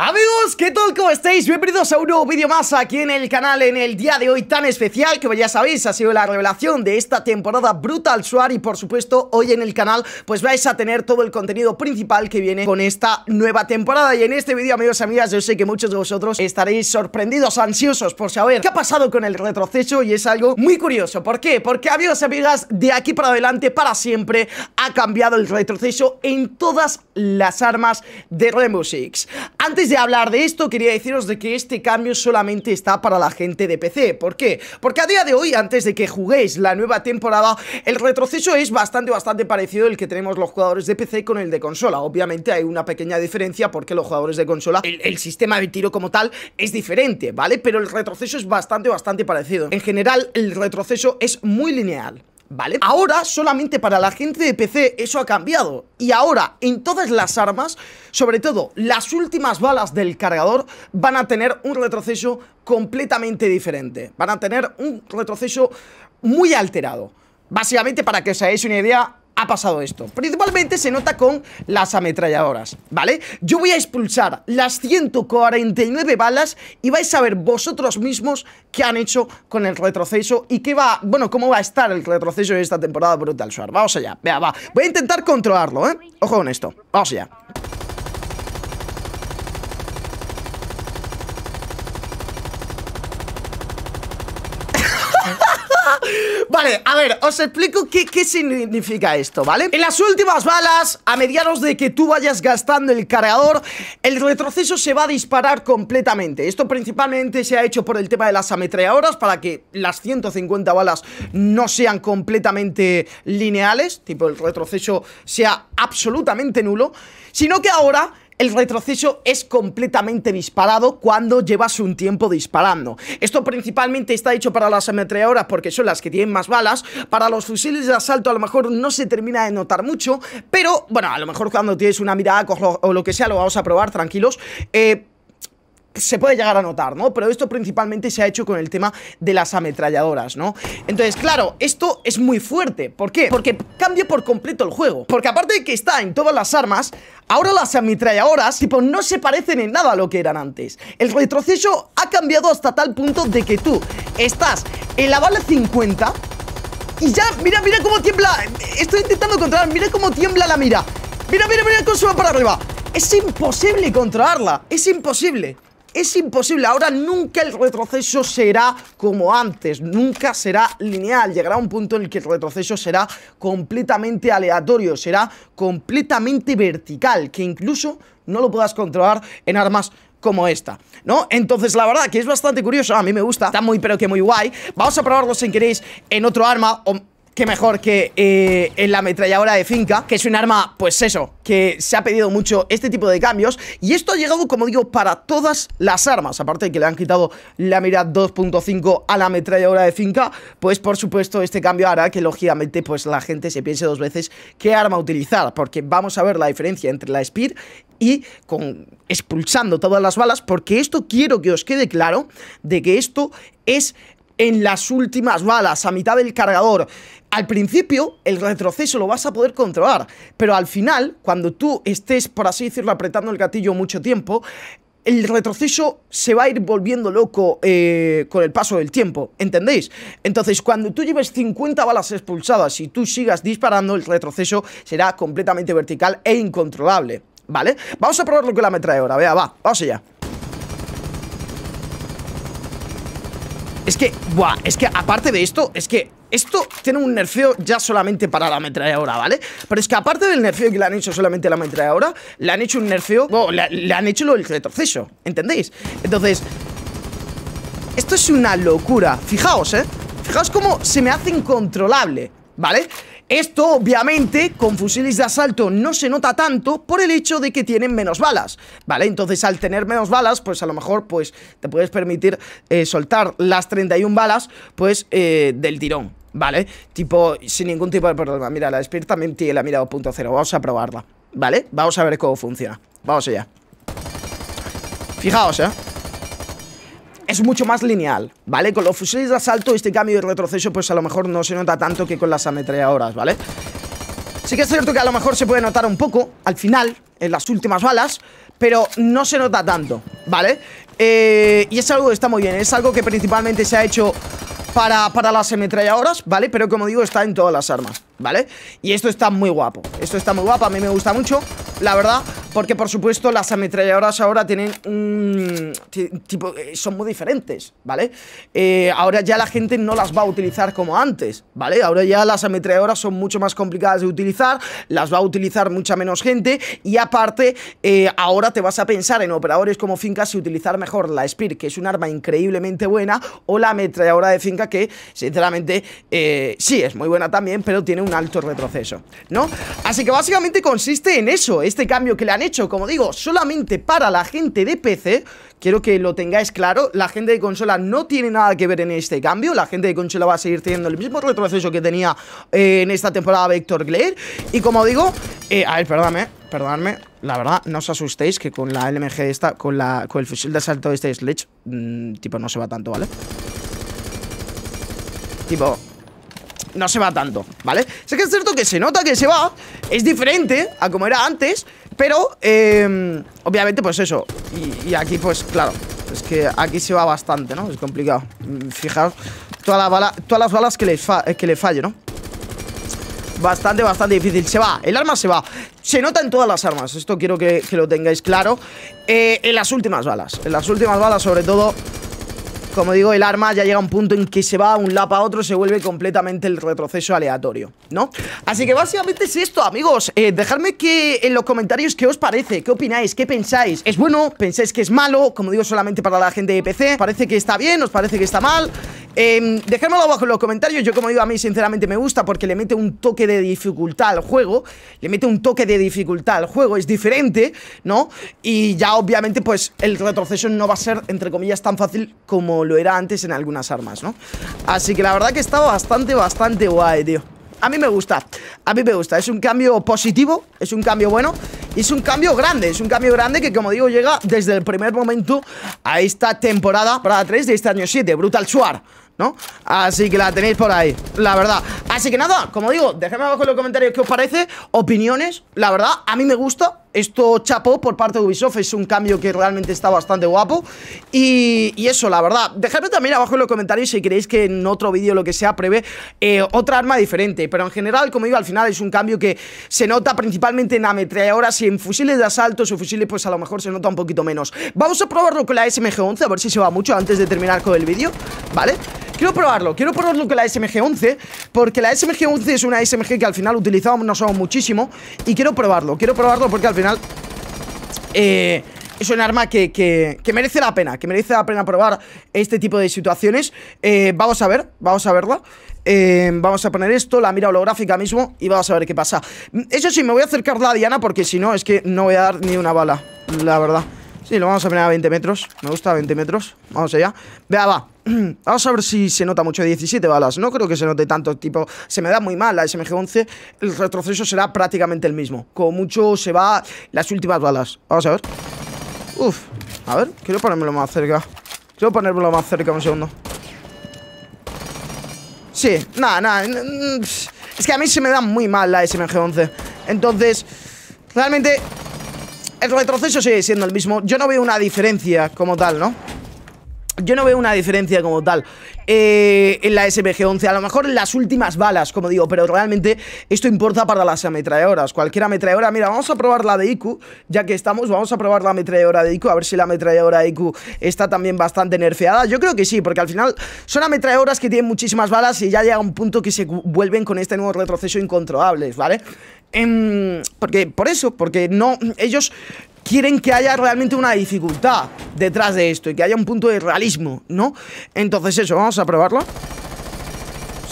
Amigos, ¿qué tal? ¿Cómo estáis? Bienvenidos a un nuevo vídeo más aquí en el canal en el día de hoy tan especial que ya sabéis ha sido la revelación de esta temporada Brutal Suar y por supuesto hoy en el canal pues vais a tener todo el contenido principal que viene con esta nueva temporada y en este vídeo amigos y amigas yo sé que muchos de vosotros estaréis sorprendidos, ansiosos por saber qué ha pasado con el retroceso y es algo muy curioso, ¿por qué? Porque amigos y amigas de aquí para adelante para siempre ha cambiado el retroceso en todas las armas de Rainbow Six. Antes de hablar de esto, quería deciros de que este cambio solamente está para la gente de PC. ¿Por qué? Porque a día de hoy, antes de que juguéis la nueva temporada, el retroceso es bastante, bastante parecido al que tenemos los jugadores de PC con el de consola. Obviamente hay una pequeña diferencia porque los jugadores de consola, el, el sistema de tiro como tal es diferente, ¿vale? Pero el retroceso es bastante, bastante parecido. En general, el retroceso es muy lineal. Ahora solamente para la gente de PC eso ha cambiado. Y ahora en todas las armas, sobre todo las últimas balas del cargador, van a tener un retroceso completamente diferente. Van a tener un retroceso muy alterado. Básicamente, para que os hagáis una idea, ha pasado esto. Principalmente se nota con las ametralladoras, ¿vale? Yo voy a expulsar las 149 balas y vais a ver vosotros mismos qué han hecho con el retroceso y qué va, bueno, cómo va a estar el retroceso de esta temporada Brutal Sword. Vamos allá, vea, va. Voy a intentar controlarlo, ¿eh? Ojo con esto. Vamos allá. vale, a ver, os explico qué, qué significa esto, ¿vale? En las últimas balas, a mediados de que tú vayas gastando el cargador, el retroceso se va a disparar completamente. Esto principalmente se ha hecho por el tema de las ametralladoras, para que las 150 balas no sean completamente lineales, tipo el retroceso sea absolutamente nulo, sino que ahora el retroceso es completamente disparado cuando llevas un tiempo disparando. Esto principalmente está hecho para las ametralladoras porque son las que tienen más balas. Para los fusiles de asalto a lo mejor no se termina de notar mucho, pero bueno, a lo mejor cuando tienes una mirada o lo que sea lo vamos a probar, tranquilos. Eh, se puede llegar a notar, ¿no? Pero esto principalmente se ha hecho con el tema de las ametralladoras, ¿no? Entonces, claro, esto es muy fuerte. ¿Por qué? Porque cambia por completo el juego. Porque aparte de que está en todas las armas, ahora las ametralladoras, tipo, no se parecen en nada a lo que eran antes. El retroceso ha cambiado hasta tal punto de que tú estás en la bala 50 y ya, mira, mira cómo tiembla. Estoy intentando controlar, mira cómo tiembla la mira. Mira, mira, mira cómo se va para arriba. Es imposible controlarla, es imposible es imposible. Ahora nunca el retroceso será como antes, nunca será lineal. Llegará un punto en el que el retroceso será completamente aleatorio, será completamente vertical, que incluso no lo puedas controlar en armas como esta, ¿no? Entonces la verdad que es bastante curioso, a mí me gusta, está muy pero que muy guay Vamos a probarlo si queréis en otro arma o ...que mejor que eh, en la ametralladora de finca, que es un arma, pues eso, que se ha pedido mucho este tipo de cambios. Y esto ha llegado, como digo, para todas las armas. Aparte de que le han quitado la mira 2.5 a la ametralladora de finca, pues por supuesto este cambio hará que lógicamente pues la gente se piense dos veces qué arma utilizar. Porque vamos a ver la diferencia entre la Spear y con expulsando todas las balas, porque esto quiero que os quede claro de que esto es en las últimas balas, a mitad del cargador al principio el retroceso lo vas a poder controlar, pero al final, cuando tú estés, por así decirlo, apretando el gatillo mucho tiempo, el retroceso se va a ir volviendo loco eh, con el paso del tiempo, ¿entendéis? Entonces, cuando tú lleves 50 balas expulsadas y tú sigas disparando, el retroceso será completamente vertical e incontrolable, ¿vale? Vamos a probarlo con la metralla ahora, vea, va, vamos allá. Es que, buah, es que aparte de esto, es que esto tiene un nerfeo ya solamente para la ahora, ¿vale? Pero es que aparte del nerfeo que le han hecho solamente a la ahora, le han hecho un nerfeo, le, han hecho lo del retroceso, ¿entendéis? Entonces, esto es una locura, fijaos, ¿eh? Fijaos cómo se me hace incontrolable, ¿vale? Esto obviamente con fusiles de asalto no se nota tanto por el hecho de que tienen menos balas, ¿vale? Entonces al tener menos balas, pues a lo mejor pues te puedes permitir eh, soltar las 31 balas pues eh, del tirón, ¿vale? Tipo sin ningún tipo de problema. Mira, la Spirit también tiene la mira 2.0, vamos a probarla, ¿vale? Vamos a ver cómo funciona. Vamos allá. Fijaos, ¿eh? mucho más lineal, ¿vale? Con los fusiles de asalto este cambio de retroceso pues a lo mejor no se nota tanto que con las ametralladoras, ¿vale? Sí que es cierto que a lo mejor se puede notar un poco al final, en las últimas balas, pero no se nota tanto, ¿vale? Eh, y es algo que está muy bien, es algo que principalmente se ha hecho para, para, las ametralladoras, ¿vale? Pero como digo, está en todas las armas, ¿vale? Y esto está muy guapo, esto está muy guapo, a mí me gusta mucho, la verdad porque, por supuesto, las ametralladoras ahora tienen un... tipo eh, Son muy diferentes, ¿vale? Eh, ahora ya la gente no las va a utilizar como antes, ¿vale? Ahora ya las ametralladoras son mucho más complicadas de utilizar, las va a utilizar mucha menos gente y aparte eh, ahora te vas a pensar en operadores como Finca si utilizar mejor la Spear, que es un arma increíblemente buena, o la ametralladora de Finca, que sinceramente sí, es muy buena también, pero tiene un alto retroceso, ¿no? Así que básicamente consiste en eso, este cambio que le han hecho, como digo, solamente para la gente de PC Quiero que lo tengáis claro, la gente de consola no tiene nada que ver en este cambio La gente de consola va a seguir teniendo el mismo retroceso que tenía eh, en esta temporada Vector Glare Y como digo, eh, a ver, perdóname, perdóname La verdad, no os asustéis que con la LMG esta, con, la, con el fusil de asalto de este Sledge mm, Tipo, no se va tanto, ¿vale? Tipo, no se va tanto, ¿vale? Sé que es cierto que se nota que se va, es diferente a como era antes, pero, em, obviamente, pues eso. Y, aquí, pues claro, es que aquí se va bastante, ¿no? Es complicado. Mm, fijaos, todas las balas que le, eh, que le falle, ¿no? Bastante, bastante difícil. Se va, el arma se va. Se nota en todas las armas. Esto quiero que, lo tengáis claro. Eh, en las últimas balas. En las últimas balas, sobre todo, como digo, el arma ya llega a un punto en que se va a un lap a otro, se vuelve completamente el retroceso aleatorio, ¿no? Así que básicamente es esto, amigos. Eh, dejadme que en los comentarios qué os parece, qué opináis, qué pensáis. ¿Es bueno? ¿Pensáis que es malo? Como digo, solamente para la gente de PC. ¿Parece que está bien? ¿Os parece que está mal? Eh, abajo en los comentarios. Yo, como digo, a mí sinceramente me gusta porque le mete un toque de dificultad al juego. Le mete un toque de dificultad al juego. Es diferente, ¿no? Y ya, obviamente, pues el retroceso no va a ser, entre comillas, tan fácil como lo era antes en algunas armas, ¿no? Así que la verdad que está bastante, bastante guay, tío. A mí me gusta, a mí me gusta. Es un cambio positivo, es un cambio bueno y es un cambio grande. Es un cambio grande que, como digo, llega desde el primer momento a esta temporada, para 3 de este año 7. Brutal Suar. ¿no? Así que la tenéis por ahí, la verdad Así que nada, como digo, dejadme abajo en los comentarios qué os parece Opiniones, la verdad, a mí me gusta Esto chapó por parte de Ubisoft, es un cambio que realmente está bastante guapo Y, eso, la verdad, dejadme también abajo en los comentarios si queréis que en otro vídeo lo que sea prevé eh, Otra arma diferente, pero en general, como digo, al final es un cambio que se nota principalmente en ametralladoras y en fusiles de asalto O fusiles pues a lo mejor se nota un poquito menos Vamos a probarlo con la SMG-11, a ver si se va mucho antes de terminar con el vídeo, ¿vale? Quiero probarlo, quiero probarlo con la SMG-11 Porque la SMG-11 es una SMG que al final utilizábamos muchísimo Y quiero probarlo, quiero probarlo porque al final eh, es un arma que, que, que, merece la pena, que merece la pena probar este tipo de situaciones. Eh, vamos a ver, vamos a verla. Eh, vamos a poner esto, la mira holográfica mismo y vamos a ver qué pasa. Eso sí, me voy a acercar la diana porque si no es que no voy a dar ni una bala, la verdad. Sí, lo vamos a poner a 20 metros, me gusta 20 metros, vamos allá. Vea, va. Vamos a ver si se nota mucho 17 balas. No creo que se note tanto. Tipo, se me da muy mal la SMG-11. El retroceso será prácticamente el mismo. Como mucho se va las últimas balas. Vamos a ver. Uf. A ver, quiero ponérmelo más cerca. Quiero ponérmelo más cerca un segundo. Sí, nada, nada. Es que a mí se me da muy mal la SMG-11. Entonces, realmente... El retroceso sigue siendo el mismo. Yo no veo una diferencia como tal, ¿no? yo no veo una diferencia como tal eh, en la SMG-11. A lo mejor en las últimas balas, como digo, pero realmente esto importa para las ametralladoras. Cualquier ametralladora, mira, vamos a probar la de IQ, ya que estamos, vamos a probar la ametralladora de IQ, a ver si la ametralladora de IQ está también bastante nerfeada. Yo creo que sí, porque al final son ametralladoras que tienen muchísimas balas y ya llega un punto que se vuelven con este nuevo retroceso incontrolables, ¿vale? Em, porque, por eso, porque no, ellos quieren que haya realmente una dificultad detrás de esto y que haya un punto de realismo, ¿no? Entonces eso, vamos a probarlo.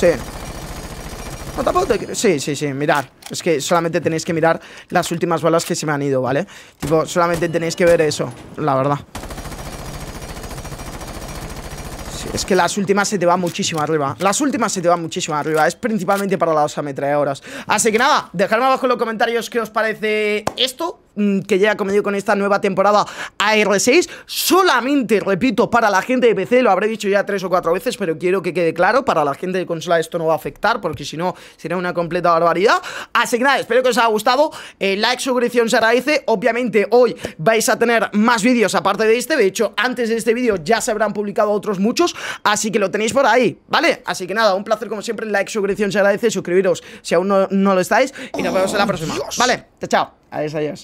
Sí. No, te... Sí, sí, sí, mirar Es que solamente tenéis que mirar las últimas balas que se me han ido, ¿vale? Tipo, solamente tenéis que ver eso, la verdad es que las últimas se te van muchísimo arriba Las últimas se te van muchísimo arriba Es principalmente para las ametralladoras Así que nada, dejadme abajo en los comentarios qué os parece esto Mm, que llega, ha con esta nueva temporada ar 6 Solamente, repito, para la gente de PC, lo habré dicho ya tres o cuatro veces, pero quiero que quede claro, para la gente de consola esto no va a afectar, porque si no, sería una completa barbaridad. Así que nada, espero que os haya gustado. la eh, like, suscripción se agradece. Obviamente, hoy vais a tener más vídeos aparte de este. De hecho, antes de este vídeo ya se habrán publicado otros muchos, así que lo tenéis por ahí, ¿vale? Así que nada, un placer como siempre. Like, suscripción se agradece. Suscribiros si aún no, lo estáis. Y nos vemos en la próxima. Vale, chao. Adiós, adiós.